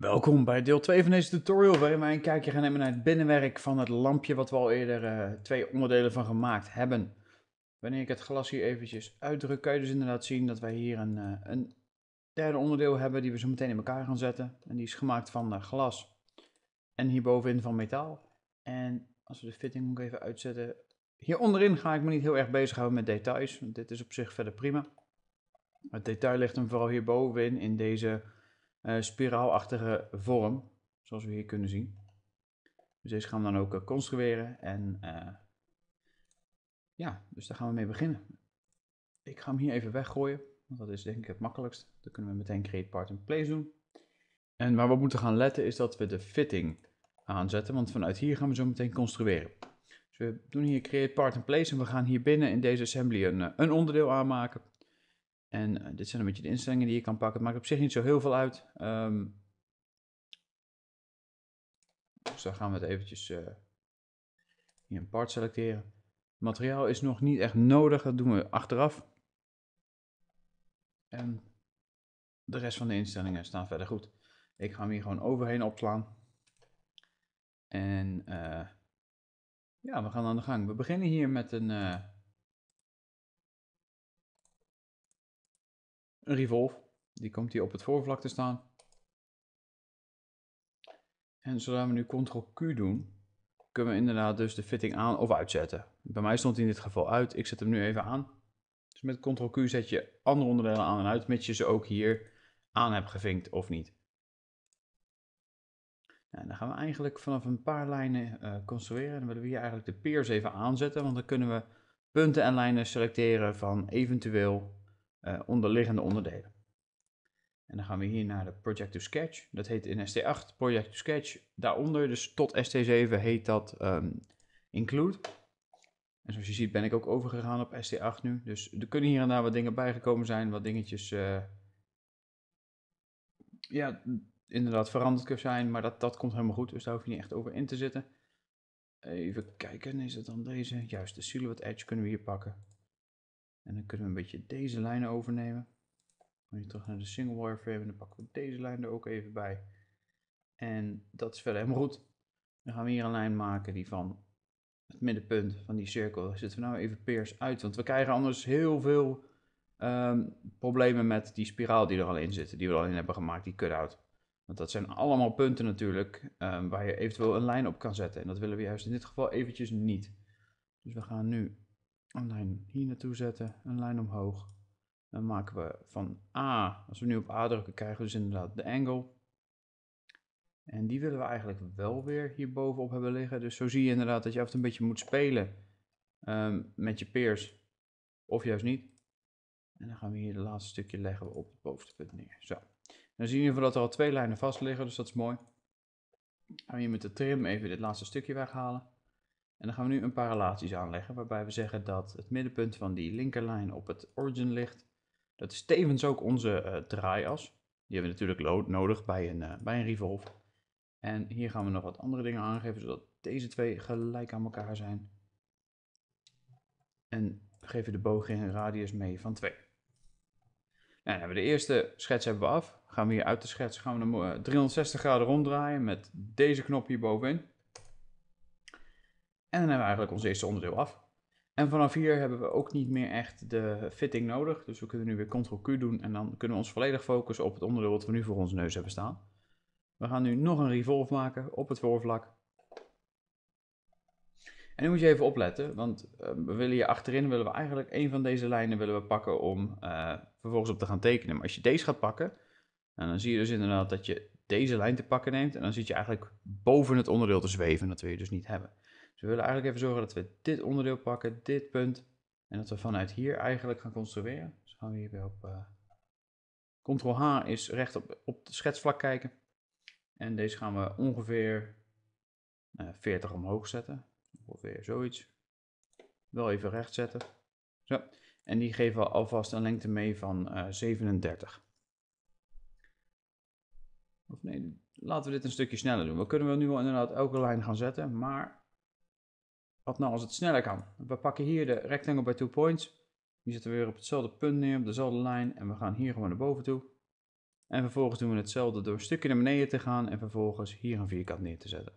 Welkom bij deel 2 van deze tutorial waarin wij een kijkje gaan nemen naar het binnenwerk van het lampje wat we al eerder eh, twee onderdelen van gemaakt hebben. Wanneer ik het glas hier eventjes uitdruk kan je dus inderdaad zien dat wij hier een, eh, een derde onderdeel hebben die we zo meteen in elkaar gaan zetten. En die is gemaakt van eh, glas en hierbovenin van metaal. En als we de fitting ook even uitzetten, hier onderin ga ik me niet heel erg bezighouden met details, want dit is op zich verder prima. Het detail ligt hem vooral hierbovenin in deze eh, spiraalachtige vorm, zoals we hier kunnen zien. Dus deze gaan we dan ook eh, construeren en eh, ja, dus daar gaan we mee beginnen. Ik ga hem hier even weggooien, want dat is denk ik het makkelijkst. Dan kunnen we meteen create part and place doen. En waar we op moeten gaan letten is dat we de fitting aanzetten, want vanuit hier gaan we zo meteen construeren. Dus we doen hier create part and place en we gaan hier binnen in deze assembly een, een onderdeel aanmaken. En eh, dit zijn een beetje de instellingen die je kan pakken. Het maakt op zich niet zo heel veel uit. Ehm, dus dan gaan we het eventjes uh, hier een part selecteren. Materiaal is nog niet echt nodig, dat doen we achteraf. En de rest van de instellingen staan verder goed. Ik ga hem hier gewoon overheen opslaan. En eh, ja, we gaan aan de gang. We beginnen hier met een een revolve. Die komt hier op het voorvlak te staan. En zodra we nu ctrl-q doen, kunnen we inderdaad dus de fitting aan of uitzetten. Bij mij stond hij in dit geval uit, ik zet hem nu even aan. Dus met ctrl-q zet je andere onderdelen aan en uit, mits je ze ook hier aan hebt gevinkt of niet. Nou, dan gaan we eigenlijk vanaf een paar lijnen uh, construeren. Dan willen we hier eigenlijk de peers even aanzetten, want dan kunnen we punten en lijnen selecteren van eventueel uh, onderliggende onderdelen. En dan gaan we hier naar de Project to Sketch. Dat heet in ST8 Project to Sketch. Daaronder, dus tot ST7, heet dat ehm, Include. En zoals je ziet ben ik ook overgegaan op ST8 nu. Dus er kunnen hier en daar wat dingen bijgekomen zijn, wat dingetjes... Eh, ja, inderdaad veranderd kunnen zijn, maar dat, dat komt helemaal goed. Dus daar hoef je niet echt over in te zitten. Even kijken, is het dan deze? Juist, de Silhouette Edge kunnen we hier pakken. En dan kunnen we een beetje deze lijnen overnemen. Dan je terug naar de single wireframe. en dan pakken we deze lijn er ook even bij. En dat is verder helemaal goed. Dan gaan we hier een lijn maken die van het middenpunt van die cirkel, daar zitten we nou even peers uit. Want we krijgen anders heel veel ehm, problemen met die spiraal die er al in zit, die we al in hebben gemaakt, die cut-out. Want dat zijn allemaal punten natuurlijk ehm, waar je eventueel een lijn op kan zetten. En dat willen we juist in dit geval eventjes niet. Dus we gaan nu een lijn hier naartoe zetten, een lijn omhoog. Dan maken we van A, als we nu op A drukken, krijgen we dus inderdaad de angle. En die willen we eigenlijk wel weer hierbovenop hebben liggen. Dus zo zie je inderdaad dat je af een beetje moet spelen ehm, met je peers. Of juist niet. En dan gaan we hier het laatste stukje leggen op het bovenste punt neer. Zo. Dan zie je in ieder geval dat er al twee lijnen vast liggen, dus dat is mooi. Dan gaan we hier met de trim even dit laatste stukje weghalen. En dan gaan we nu een paar relaties aanleggen, waarbij we zeggen dat het middenpunt van die linkerlijn op het origin ligt. Dat is tevens ook onze uh, draaias. Die hebben we natuurlijk nodig bij een, eh, bij een revolve. En hier gaan we nog wat andere dingen aangeven, zodat deze twee gelijk aan elkaar zijn. En geven de boog een radius mee van 2. Nou, hebben we de eerste schets hebben we af. Gaan we hier uit de schets gaan we hem 360 eh, graden ronddraaien met deze knop hier bovenin. En dan hebben we eigenlijk ons eerste onderdeel af. En vanaf hier hebben we ook niet meer echt de fitting nodig. Dus we kunnen nu weer Ctrl-Q doen en dan kunnen we ons volledig focussen op het onderdeel wat we nu voor ons neus hebben staan. We gaan nu nog een revolve maken op het voorvlak. En nu moet je even opletten, want eh, we willen hier achterin willen we eigenlijk een van deze lijnen willen we pakken om eh, vervolgens op te gaan tekenen. Maar als je deze gaat pakken, dan zie je dus inderdaad dat je deze lijn te pakken neemt en dan zit je eigenlijk boven het onderdeel te zweven. Dat wil je dus niet hebben we willen eigenlijk even zorgen dat we dit onderdeel pakken, dit punt. En dat we vanuit hier eigenlijk gaan construeren. Dus gaan we hier weer op... Eh, Ctrl-H is recht op, op het schetsvlak kijken. En deze gaan we ongeveer 40 eh, omhoog zetten. Ongeveer zoiets. Wel even recht zetten. Zo. En die geven we alvast een lengte mee van 37. Eh, of nee, laten we dit een stukje sneller doen. We kunnen wel nu wel inderdaad elke lijn gaan zetten, maar wat nou als het sneller kan? We pakken hier de rectangle by two points. Die zetten we weer op hetzelfde punt neer, op dezelfde lijn. En we gaan hier gewoon naar boven toe. En vervolgens doen we hetzelfde door een stukje naar beneden te gaan. En vervolgens hier een vierkant neer te zetten.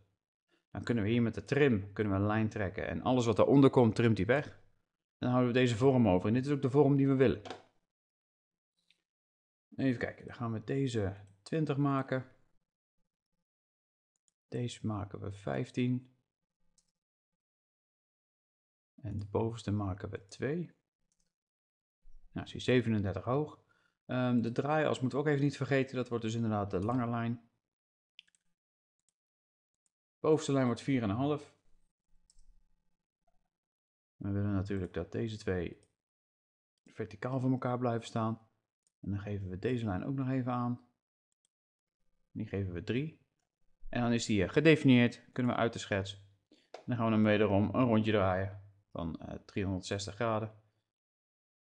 Dan kunnen we hier met de trim kunnen we een lijn trekken. En alles wat daaronder komt, trimt die weg. Dan houden we deze vorm over. En dit is ook de vorm die we willen. Even kijken, dan gaan we deze 20 maken. Deze maken we 15. En de bovenste maken we 2. Nou, zie 37 hoog. Um, de draaias moeten we ook even niet vergeten. Dat wordt dus inderdaad de lange lijn. De bovenste lijn wordt 4,5. We willen natuurlijk dat deze twee verticaal van elkaar blijven staan. En dan geven we deze lijn ook nog even aan. Die geven we 3. En dan is die eh, gedefinieerd. Kunnen we uit de schets. dan gaan we hem wederom een rondje draaien van 360 eh, graden.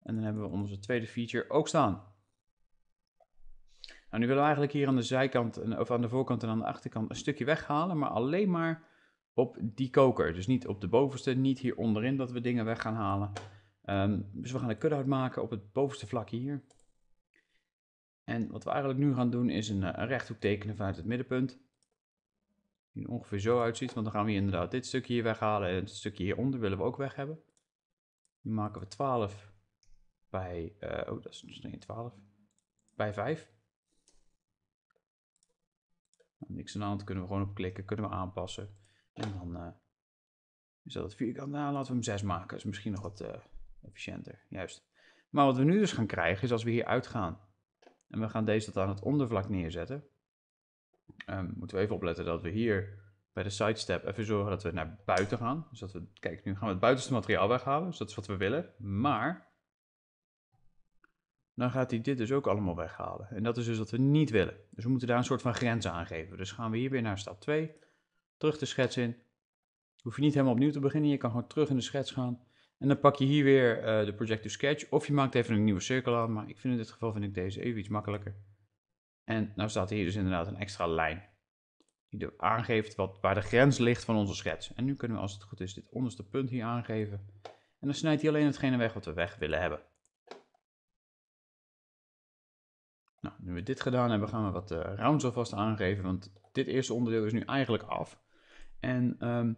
En dan hebben we onze tweede feature ook staan. Nou, nu willen we eigenlijk hier aan de zijkant, of aan de voorkant en aan de achterkant een stukje weghalen, maar alleen maar op die koker. Dus niet op de bovenste, niet hier onderin dat we dingen weg gaan halen. Ehm, dus we gaan een cut-out maken op het bovenste vlak hier. En wat we eigenlijk nu gaan doen is een eh, rechthoek tekenen vanuit het middenpunt. Die er ongeveer zo uitziet, want dan gaan we inderdaad dit stukje hier weghalen en het stukje hieronder willen we ook weg hebben. Die maken we 12 bij, eh, oh dat is dus niet 12, bij 5. Nou, niks aan de hand, kunnen we gewoon op klikken, kunnen we aanpassen. En dan eh, is dat het vierkant, nou laten we hem 6 maken, dat is misschien nog wat eh, efficiënter, juist. Maar wat we nu dus gaan krijgen is als we hier uitgaan en we gaan deze dat aan het ondervlak neerzetten, um, moeten we even opletten dat we hier bij de sidestep even zorgen dat we naar buiten gaan. Dus dat we, kijk, nu gaan we het buitenste materiaal weghalen, dus dat is wat we willen. Maar dan gaat hij dit dus ook allemaal weghalen. En dat is dus wat we niet willen. Dus we moeten daar een soort van grens aan geven. Dus gaan we hier weer naar stap 2, terug de schets in. Hoef je niet helemaal opnieuw te beginnen, je kan gewoon terug in de schets gaan. En dan pak je hier weer eh, de Projective Sketch, of je maakt even een nieuwe cirkel aan. Maar ik vind in dit geval vind ik deze even iets makkelijker. En nou staat hier dus inderdaad een extra lijn. Die aangeeft wat, waar de grens ligt van onze schets. En nu kunnen we als het goed is dit onderste punt hier aangeven. En dan snijdt hij alleen hetgene weg wat we weg willen hebben. Nou, nu we dit gedaan hebben gaan we wat eh, rounds alvast aangeven. Want dit eerste onderdeel is nu eigenlijk af. En ehm,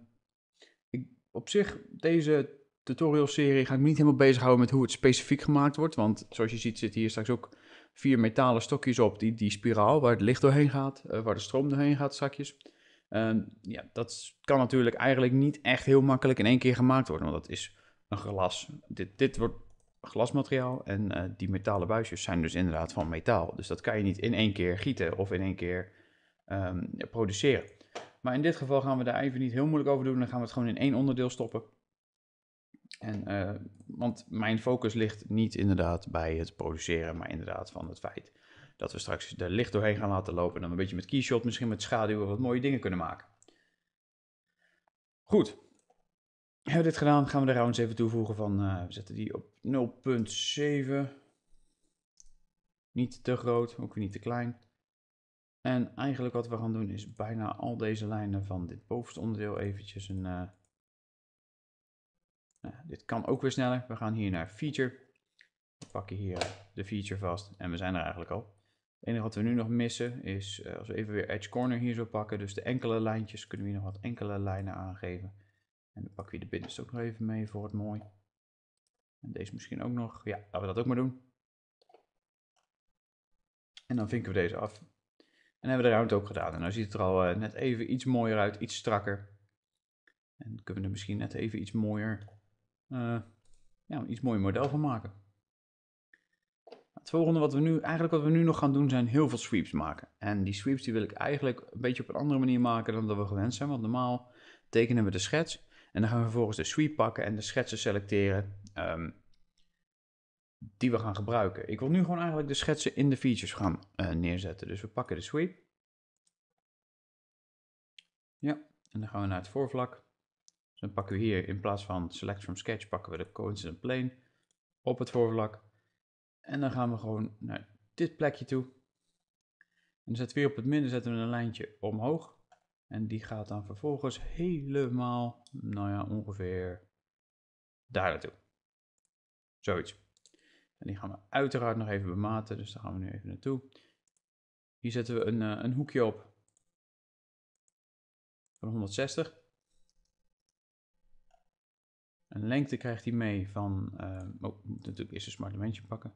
ik, op zich, deze tutorial serie ga ik niet helemaal bezighouden met hoe het specifiek gemaakt wordt. Want zoals je ziet zit hier straks ook vier metalen stokjes op, die, die spiraal waar het licht doorheen gaat, eh, waar de stroom doorheen gaat, zakjes. Ehm, ja, dat kan natuurlijk eigenlijk niet echt heel makkelijk in één keer gemaakt worden, want dat is een glas. Dit, dit wordt glasmateriaal en eh, die metalen buisjes zijn dus inderdaad van metaal. Dus dat kan je niet in één keer gieten of in één keer ehm, produceren. Maar in dit geval gaan we daar even niet heel moeilijk over doen. Dan gaan we het gewoon in één onderdeel stoppen. En, eh, want mijn focus ligt niet inderdaad bij het produceren, maar inderdaad van het feit dat we straks de licht doorheen gaan laten lopen en dan een beetje met keyshot, misschien met schaduwen, wat mooie dingen kunnen maken. Goed. Hebben we dit gedaan, gaan we de rounds even toevoegen van, eh, we zetten die op 0.7. Niet te groot, ook weer niet te klein. En eigenlijk wat we gaan doen is bijna al deze lijnen van dit bovenste onderdeel eventjes een... Eh, nou, dit kan ook weer sneller. We gaan hier naar feature. We pakken hier eh, de feature vast en we zijn er eigenlijk al. Het enige wat we nu nog missen is, eh, als we even weer edge corner hier zo pakken, dus de enkele lijntjes, kunnen we hier nog wat enkele lijnen aangeven. En dan pakken we de binnenste ook nog even mee voor het mooi. En deze misschien ook nog. Ja, laten we dat ook maar doen. En dan vinken we deze af. En hebben we de ruimte ook gedaan. En nou ziet het er al eh, net even iets mooier uit, iets strakker. En kunnen we er misschien net even iets mooier uh, ja, iets mooi model van maken. Het volgende wat we nu, eigenlijk wat we nu nog gaan doen, zijn heel veel sweeps maken. En die sweeps die wil ik eigenlijk een beetje op een andere manier maken dan dat we gewend zijn. Want normaal tekenen we de schets en dan gaan we vervolgens de sweep pakken en de schetsen selecteren ehm, die we gaan gebruiken. Ik wil nu gewoon eigenlijk de schetsen in de features gaan eh, neerzetten. Dus we pakken de sweep. Ja, en dan gaan we naar het voorvlak. Dan pakken we hier in plaats van select from sketch, pakken we de coincident plane op het voorvlak. En dan gaan we gewoon naar dit plekje toe. En dan zetten we weer op het midden zetten we een lijntje omhoog. En die gaat dan vervolgens helemaal, nou ja, ongeveer daar naartoe. Zoiets. En die gaan we uiteraard nog even bematen, dus daar gaan we nu even naartoe. Hier zetten we een, eh, een hoekje op van 160. Een lengte krijgt hij mee van, uh, oh, moet natuurlijk eerst een smart dimension pakken.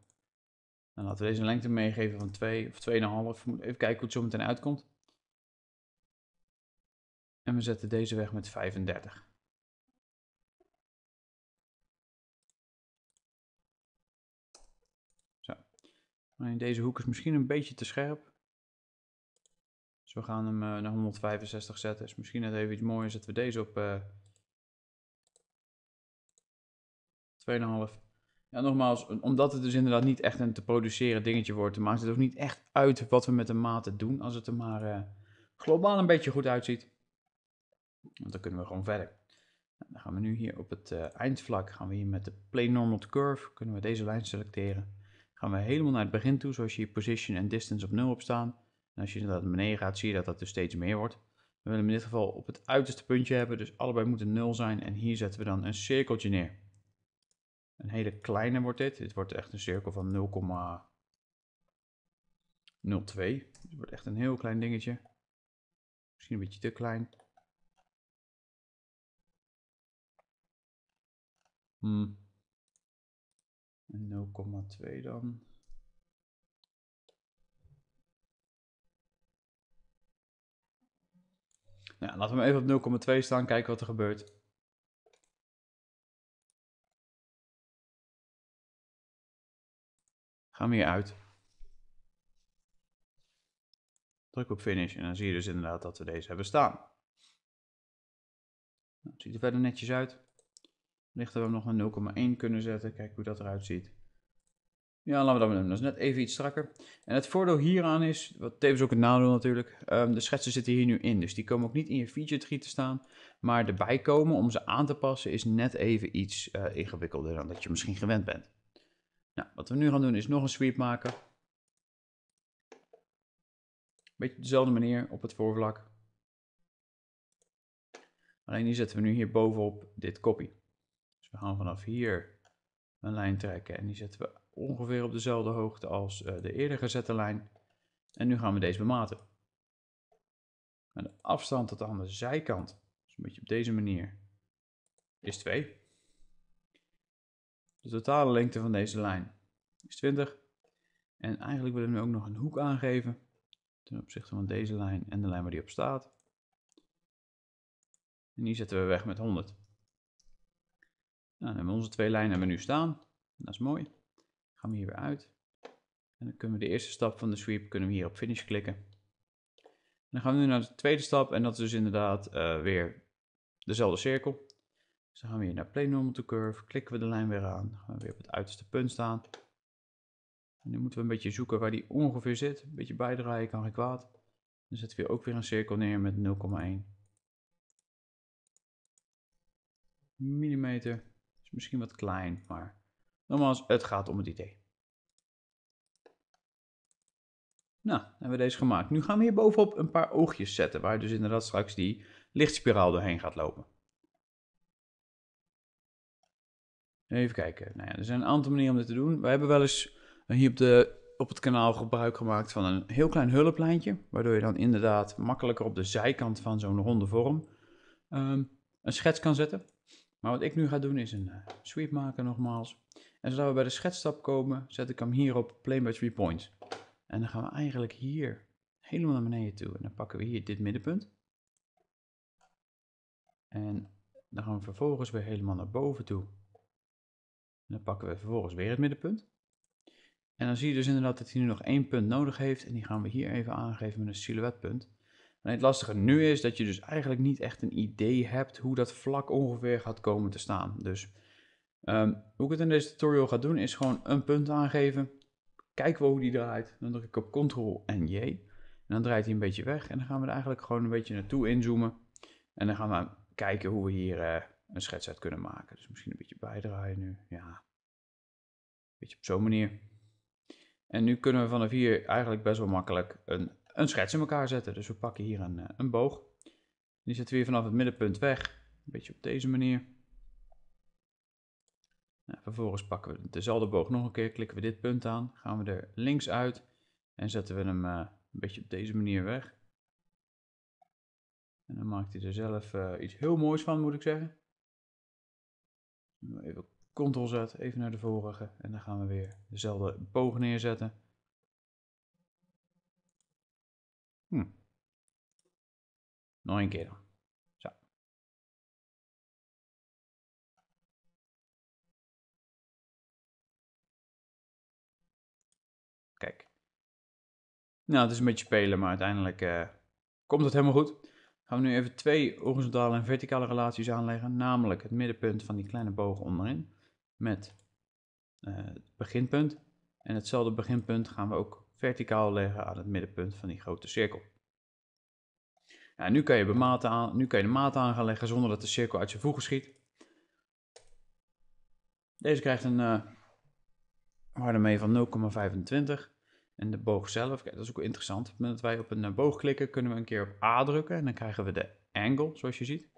Dan laten we deze een lengte meegeven van 2 of 2,5. Even kijken hoe het zo meteen uitkomt. En we zetten deze weg met 35. Zo. deze hoek is misschien een beetje te scherp. Dus we gaan hem eh, naar 165 zetten. Is misschien net even iets mooier. Zetten we deze op eh, 2,5. Ja, nogmaals, omdat het dus inderdaad niet echt een te produceren dingetje wordt, maakt het ook niet echt uit wat we met de maten doen, als het er maar eh, globaal een beetje goed uitziet. Want dan kunnen we gewoon verder. Nou, dan gaan we nu hier op het eh, eindvlak, gaan we hier met de plane normal curve, kunnen we deze lijn selecteren. Gaan we helemaal naar het begin toe, zoals je hier position en distance op 0 op staan. En als je inderdaad naar beneden gaat, zie je dat dat dus steeds meer wordt. We willen hem in dit geval op het uiterste puntje hebben, dus allebei moeten 0 zijn. En hier zetten we dan een cirkeltje neer. Een hele kleine wordt dit. Dit wordt echt een cirkel van 0,02. Dit wordt echt een heel klein dingetje. Misschien een beetje te klein. 0,2 hmm. dan. Nou, laten we hem even op 0,2 staan, kijken wat er gebeurt. Gaan we hier uit. Druk op finish en dan zie je dus inderdaad dat we deze hebben staan. Nou, ziet er verder netjes uit. Lichter we hem nog een 0,1 kunnen zetten. Kijk hoe dat eruit ziet. Ja, laten we dat doen. Dat is net even iets strakker. En het voordeel hieraan is, wat tevens ook het nadeel natuurlijk, ehm, de schetsen zitten hier nu in. Dus die komen ook niet in je feature tree te staan. Maar erbij komen om ze aan te passen is net even iets eh, ingewikkelder dan dat je misschien gewend bent. Nou, wat we nu gaan doen is nog een sweep maken. Beetje dezelfde manier op het voorvlak. Alleen die zetten we nu hier bovenop dit copy. Dus we gaan vanaf hier een lijn trekken en die zetten we ongeveer op dezelfde hoogte als eh, de eerder gezette lijn. En nu gaan we deze bematen. de afstand tot aan de zijkant, dus een beetje op deze manier, is 2. De totale lengte van deze lijn is 20. En eigenlijk willen we ook nog een hoek aangeven ten opzichte van deze lijn en de lijn waar die op staat. En die zetten we weg met 100. Nou, dan hebben we onze twee lijnen hebben we nu staan. Dat is mooi. gaan we hier weer uit. En dan kunnen we de eerste stap van de sweep kunnen we hier op finish klikken. En dan gaan we nu naar de tweede stap en dat is dus inderdaad eh, weer dezelfde cirkel. Dus dan gaan we hier naar plane Normal to Curve, klikken we de lijn weer aan, dan gaan we weer op het uiterste punt staan. En nu moeten we een beetje zoeken waar die ongeveer zit, een beetje bijdraaien, kan geen kwaad. Dan zetten we hier ook weer een cirkel neer met 0,1 mm. Is misschien wat klein, maar nogmaals, het gaat om het idee. Nou, hebben we deze gemaakt. Nu gaan we hier bovenop een paar oogjes zetten, waar dus inderdaad straks die lichtspiraal doorheen gaat lopen. Even kijken. Nou ja, er zijn een aantal manieren om dit te doen. We hebben wel eens hier op, de, op het kanaal gebruik gemaakt van een heel klein hulplijntje. Waardoor je dan inderdaad makkelijker op de zijkant van zo'n ronde vorm ehm, een schets kan zetten. Maar wat ik nu ga doen is een eh, sweep maken nogmaals. En zodra we bij de schetsstap komen, zet ik hem hier op plane by three points. En dan gaan we eigenlijk hier helemaal naar beneden toe. En dan pakken we hier dit middenpunt. En dan gaan we vervolgens weer helemaal naar boven toe. En dan pakken we vervolgens weer het middenpunt. En dan zie je dus inderdaad dat hij nu nog één punt nodig heeft. En die gaan we hier even aangeven met een silhouetpunt. En het lastige nu is dat je dus eigenlijk niet echt een idee hebt hoe dat vlak ongeveer gaat komen te staan. Dus ehm, hoe ik het in deze tutorial ga doen is gewoon een punt aangeven. Kijken we hoe die draait. Dan druk ik op Ctrl en J. En dan draait hij een beetje weg. En dan gaan we er eigenlijk gewoon een beetje naartoe inzoomen. En dan gaan we kijken hoe we hier eh, een schets uit kunnen maken. Dus misschien een beetje bijdraaien nu. Ja, een beetje op zo'n manier. En nu kunnen we vanaf hier eigenlijk best wel makkelijk een, een schets in elkaar zetten. Dus we pakken hier een, eh, een boog. Die zetten we hier vanaf het middenpunt weg. Een beetje op deze manier. Nou, vervolgens pakken we dezelfde boog nog een keer. Klikken we dit punt aan. Gaan we er links uit. En zetten we hem eh, een beetje op deze manier weg. En dan maakt hij er zelf eh, iets heel moois van, moet ik zeggen. Even Ctrl-Z, even naar de vorige. En dan gaan we weer dezelfde boog neerzetten. Hm. Nog een keer dan. Zo. Kijk. Nou, het is een beetje spelen, maar uiteindelijk eh, komt het helemaal goed gaan we nu even twee horizontale en verticale relaties aanleggen, namelijk het middenpunt van die kleine boog onderin met eh, het beginpunt. En hetzelfde beginpunt gaan we ook verticaal leggen aan het middenpunt van die grote cirkel. nu, kan je aan, nu kan je de maat aan gaan leggen zonder dat de cirkel uit je voegen schiet. Deze krijgt een eh, waarde mee van 0,25. En de boog zelf, dat is ook interessant. Op het moment dat wij op een eh, boog klikken, kunnen we een keer op A drukken. En dan krijgen we de angle, zoals je ziet.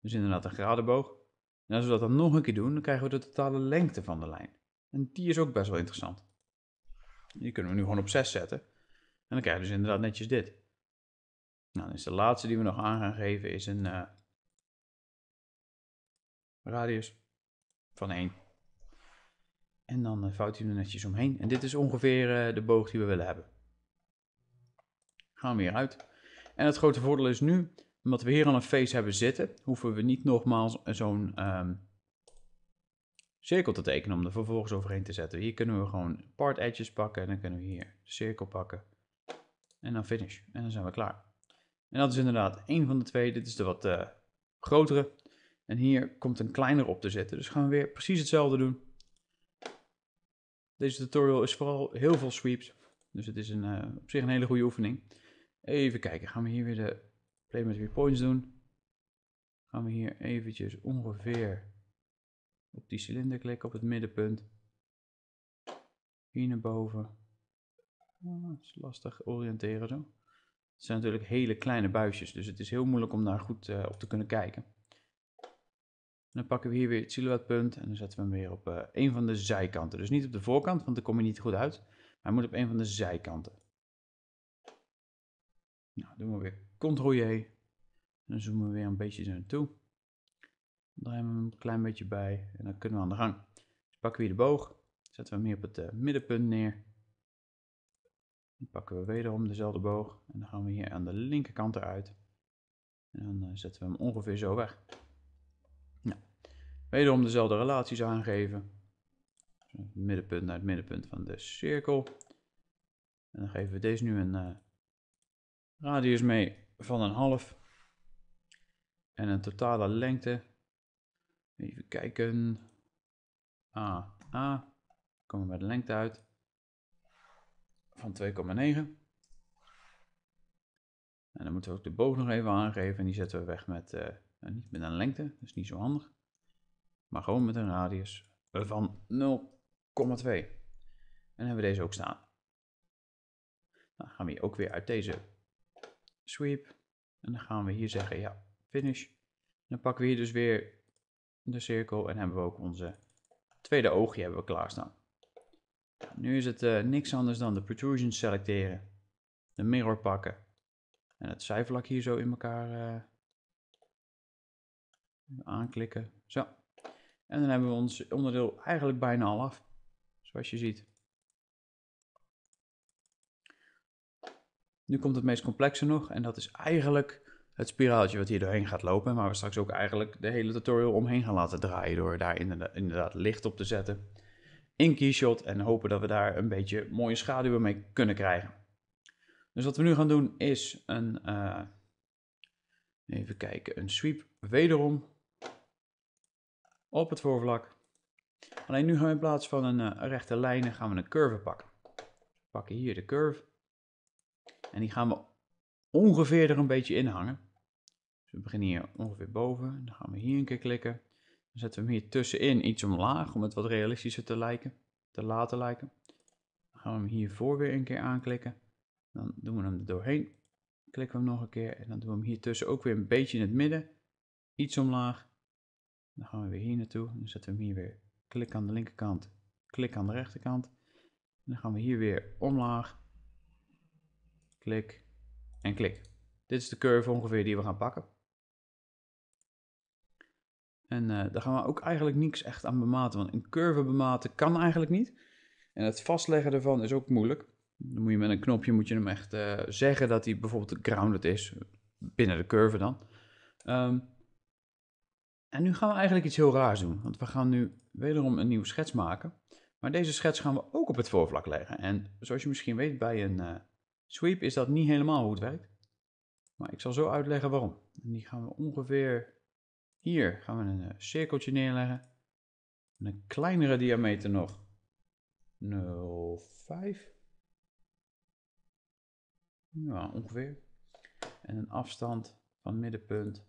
Dus inderdaad een gradenboog. En als we dat dan nog een keer doen, dan krijgen we de totale lengte van de lijn. En die is ook best wel interessant. Die kunnen we nu gewoon op 6 zetten. En dan krijgen we dus inderdaad netjes dit. Nou, dan is de laatste die we nog aan gaan geven is een eh, radius van 1. En dan eh, vouwt hij er netjes omheen. En dit is ongeveer eh, de boog die we willen hebben. Gaan we weer uit. En het grote voordeel is nu, omdat we hier al een face hebben zitten, hoeven we niet nogmaals eh, zo'n ehm, cirkel te tekenen om er vervolgens overheen te zetten. Hier kunnen we gewoon part edges pakken en dan kunnen we hier de cirkel pakken. En dan finish. En dan zijn we klaar. En dat is inderdaad één van de twee. Dit is de wat grotere. En hier komt een kleiner op te zetten. Dus gaan we weer precies hetzelfde doen. Deze tutorial is vooral heel veel sweeps. Dus het is een, eh, op zich een hele goede oefening. Even kijken, gaan we hier weer de play met points doen. Gaan we hier eventjes ongeveer op die cilinder klikken, op het middenpunt. Hier naar boven. Oh, ah, dat is lastig oriënteren zo. Het zijn natuurlijk hele kleine buisjes, dus het is heel moeilijk om daar goed eh, op te kunnen kijken dan pakken we hier weer het silhouetpunt en dan zetten we hem weer op eh, een van de zijkanten. Dus niet op de voorkant, want dan kom je niet goed uit. Maar hij moet op een van de zijkanten. Nou, doen we weer Ctrl-J. Dan zoomen we weer een beetje toe. Dan Draaien we hem een klein beetje bij en dan kunnen we aan de gang. Dus pakken we hier de boog, zetten we hem hier op het eh, middenpunt neer. Dan pakken we wederom dezelfde boog en dan gaan we hier aan de linkerkant eruit. En dan eh, zetten we hem ongeveer zo weg. Wederom dezelfde relaties aangeven. het middenpunt naar het middenpunt van de cirkel. En dan geven we deze nu een eh, radius mee van een half. En een totale lengte. Even kijken. A, A. komen we bij de lengte uit. Van 2,9. En dan moeten we ook de boog nog even aangeven. En die zetten we weg met, eh, niet met een lengte. Dat is niet zo handig maar gewoon met een radius van 0,2. En hebben we deze ook staan. Dan nou, gaan we hier ook weer uit deze sweep. En dan gaan we hier zeggen, ja, finish. dan pakken we hier dus weer de cirkel en hebben we ook onze tweede oogje hebben we klaarstaan. Nou, nu is het eh, niks anders dan de protrusion selecteren, de mirror pakken en het cijferlak hier zo in elkaar eh, aanklikken. Zo. En dan hebben we ons onderdeel eigenlijk bijna al af, zoals je ziet. Nu komt het meest complexe nog en dat is eigenlijk het spiraaltje wat hier doorheen gaat lopen. Waar we straks ook eigenlijk de hele tutorial omheen gaan laten draaien door daar inderdaad, licht op te zetten. In Keyshot en hopen dat we daar een beetje mooie schaduwen mee kunnen krijgen. Dus wat we nu gaan doen is een, eh, even kijken, een sweep wederom op het voorvlak. Alleen nu gaan we in plaats van een eh, rechte lijn gaan we een curve pakken. We pakken hier de curve. En die gaan we ongeveer er een beetje in hangen. Dus we beginnen hier ongeveer boven. Dan gaan we hier een keer klikken. Dan zetten we hem hier tussenin iets omlaag om het wat realistischer te, lijken, te laten lijken. Dan gaan we hem hiervoor weer een keer aanklikken. Dan doen we hem er doorheen. Klikken we hem nog een keer en dan doen we hem hier tussen ook weer een beetje in het midden. Iets omlaag dan gaan we weer hier naartoe. Dan zetten we hem hier weer klik aan de linkerkant, klik aan de rechterkant. Dan gaan we hier weer omlaag, klik en klik. Dit is de curve ongeveer die we gaan pakken. En uh, daar gaan we ook eigenlijk niks echt aan bematen, want een curve bematen kan eigenlijk niet. En het vastleggen ervan is ook moeilijk. Dan moet je met een knopje moet je hem echt eh, zeggen dat hij bijvoorbeeld grounded is, binnen de curve dan. Um, en nu gaan we eigenlijk iets heel raars doen, want we gaan nu wederom een nieuwe schets maken. Maar deze schets gaan we ook op het voorvlak leggen. En zoals je misschien weet bij een eh, sweep is dat niet helemaal hoe het werkt. Maar ik zal zo uitleggen waarom. En die gaan we ongeveer hier gaan we een eh, cirkeltje neerleggen. een kleinere diameter nog. 0,5. Ja, ongeveer. En een afstand van middenpunt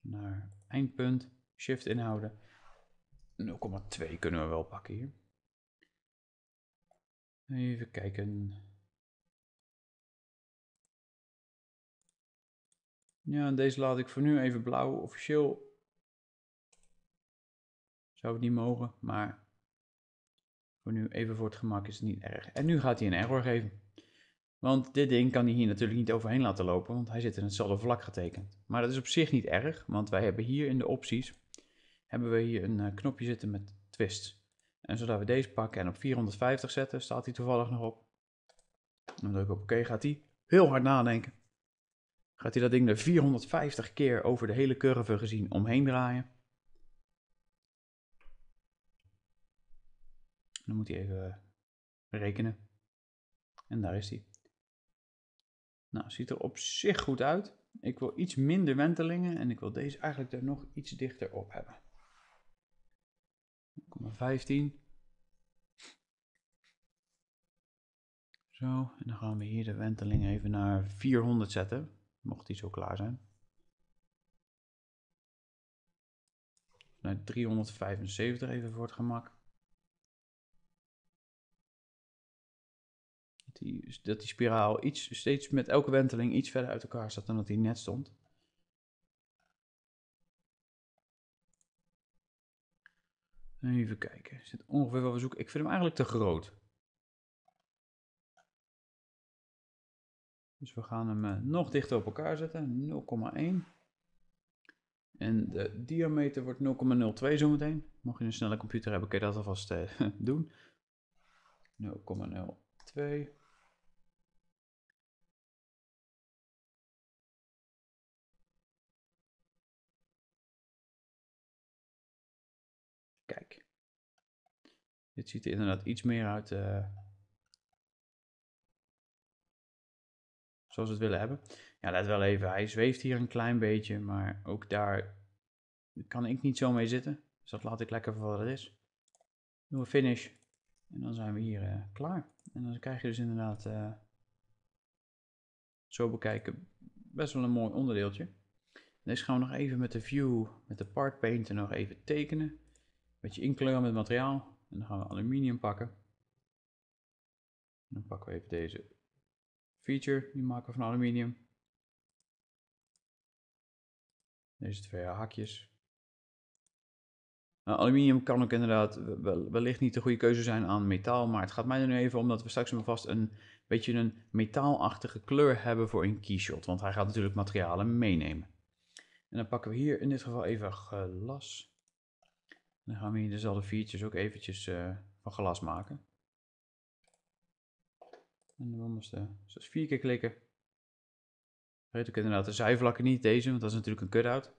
naar eindpunt, shift inhouden. 0,2 kunnen we wel pakken hier. Even kijken. Ja, deze laat ik voor nu even blauw. Officieel zou het niet mogen, maar voor nu even voor het gemak is het niet erg. En nu gaat hij een error geven. Want dit ding kan hij hier natuurlijk niet overheen laten lopen, want hij zit in hetzelfde vlak getekend. Maar dat is op zich niet erg, want wij hebben hier in de opties, hebben we hier een eh, knopje zitten met twist. En zodra we deze pakken en op 450 zetten, staat hij toevallig nog op. Dan druk ik op oké, gaat hij heel hard nadenken. Gaat hij dat ding er 450 keer over de hele curve gezien omheen draaien. Dan moet hij even eh, rekenen. En daar is hij. Nou, ziet er op zich goed uit. Ik wil iets minder wentelingen en ik wil deze eigenlijk er nog iets dichter op hebben. 15. Zo, en dan gaan we hier de wenteling even naar 400 zetten, mocht die zo klaar zijn. Naar 375 even voor het gemak. Die, dat die spiraal iets, steeds met elke wenteling iets verder uit elkaar staat dan dat hij net stond. Even kijken, is dit ongeveer wat we zoeken? Ik vind hem eigenlijk te groot. Dus we gaan hem eh, nog dichter op elkaar zetten, 0,1. En de diameter wordt 0,02 zometeen. Mocht je een snelle computer hebben, kun je dat alvast eh, doen. 0,02. Dit ziet er inderdaad iets meer uit eh, zoals we het willen hebben. Ja, let wel even, hij zweeft hier een klein beetje, maar ook daar kan ik niet zo mee zitten. Dus dat laat ik lekker voor wat het is. Doen we finish en dan zijn we hier eh, klaar. En dan krijg je dus inderdaad, eh, zo bekijken, best wel een mooi onderdeeltje. Deze gaan we nog even met de view, met de part painter nog even tekenen. Een beetje inkleuren met materiaal. En dan gaan we aluminium pakken. dan pakken we even deze feature, die maken we van aluminium. Deze twee haakjes. Nou, aluminium kan ook inderdaad wellicht niet de goede keuze zijn aan metaal, maar het gaat mij er nu even om dat we straks maar vast een beetje een metaalachtige kleur hebben voor een keyshot, want hij gaat natuurlijk materialen meenemen. En dan pakken we hier in dit geval even glas dan gaan we hier dezelfde alle viertjes ook eventjes eh, van glas maken. En dan onderste, eh, dus vier keer klikken. Vergeet ook inderdaad de zijvlakken niet, deze, want dat is natuurlijk een cut-out.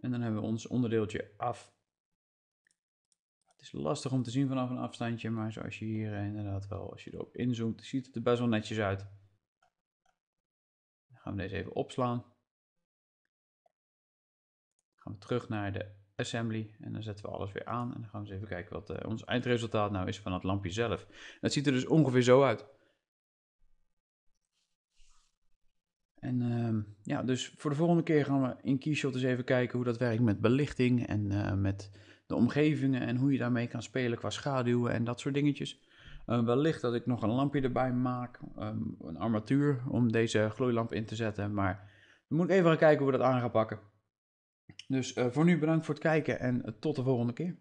En dan hebben we ons onderdeeltje af. Het is lastig om te zien vanaf een afstandje, maar zoals je hier eh, inderdaad wel, als je erop inzoomt, ziet het er best wel netjes uit. Dan gaan we deze even opslaan. Dan gaan we terug naar de assembly. En dan zetten we alles weer aan. En dan gaan we eens even kijken wat eh, ons eindresultaat nou is van het lampje zelf. Dat ziet er dus ongeveer zo uit. En ehm, ja, dus voor de volgende keer gaan we in Keyshot eens even kijken hoe dat werkt met belichting en eh, met de omgevingen en hoe je daarmee kan spelen qua schaduwen en dat soort dingetjes. Ehm, wellicht dat ik nog een lampje erbij maak, ehm, een armatuur om deze gloeilamp in te zetten, maar dan moet ik even gaan kijken hoe we dat aan gaan pakken. Dus eh, voor nu bedankt voor het kijken en eh, tot de volgende keer.